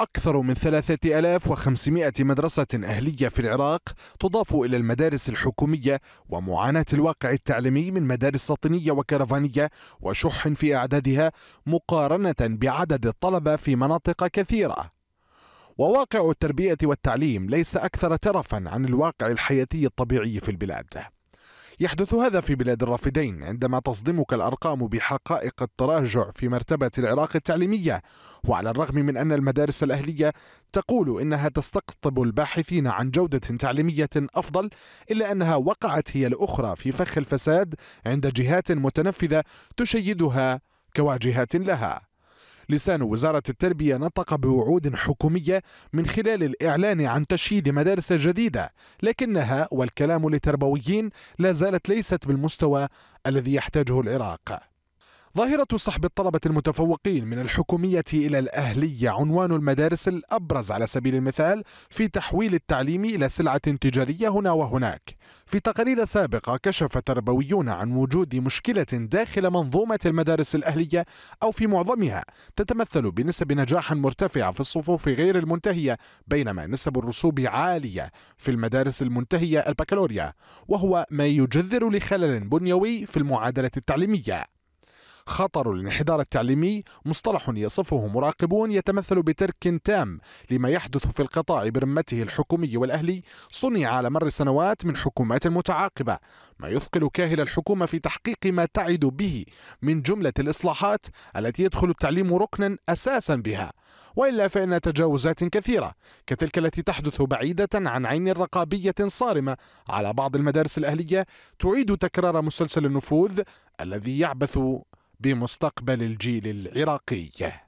أكثر من 3500 مدرسة أهلية في العراق تضاف إلى المدارس الحكومية ومعاناة الواقع التعليمي من مدارس سطنية وكرفانية وشح في أعدادها مقارنة بعدد الطلبة في مناطق كثيرة وواقع التربية والتعليم ليس أكثر ترفا عن الواقع الحياتي الطبيعي في البلاد يحدث هذا في بلاد الرافدين عندما تصدمك الأرقام بحقائق التراجع في مرتبة العراق التعليمية وعلى الرغم من أن المدارس الأهلية تقول إنها تستقطب الباحثين عن جودة تعليمية أفضل إلا أنها وقعت هي الأخرى في فخ الفساد عند جهات متنفذة تشيدها كواجهات لها لسان وزارة التربية نطق بوعود حكومية من خلال الإعلان عن تشييد مدارس جديدة لكنها والكلام لتربويين لا زالت ليست بالمستوى الذي يحتاجه العراق ظاهرة سحب الطلبة المتفوقين من الحكومية إلى الأهلية عنوان المدارس الأبرز على سبيل المثال في تحويل التعليم إلى سلعة تجارية هنا وهناك. في تقارير سابقة كشف تربويون عن وجود مشكلة داخل منظومة المدارس الأهلية أو في معظمها تتمثل بنسب نجاح مرتفعة في الصفوف غير المنتهية بينما نسب الرسوب عالية في المدارس المنتهية البكالوريا وهو ما يجذر لخلل بنيوي في المعادلة التعليمية. خطر الانحدار التعليمي مصطلح يصفه مراقبون يتمثل بترك تام لما يحدث في القطاع برمته الحكومي والأهلي صنع على مر سنوات من حكومات متعاقبة ما يثقل كاهل الحكومة في تحقيق ما تعد به من جملة الإصلاحات التي يدخل التعليم ركنا أساسا بها والا فان تجاوزات كثيره كتلك التي تحدث بعيده عن عين رقابيه صارمه على بعض المدارس الاهليه تعيد تكرار مسلسل النفوذ الذي يعبث بمستقبل الجيل العراقي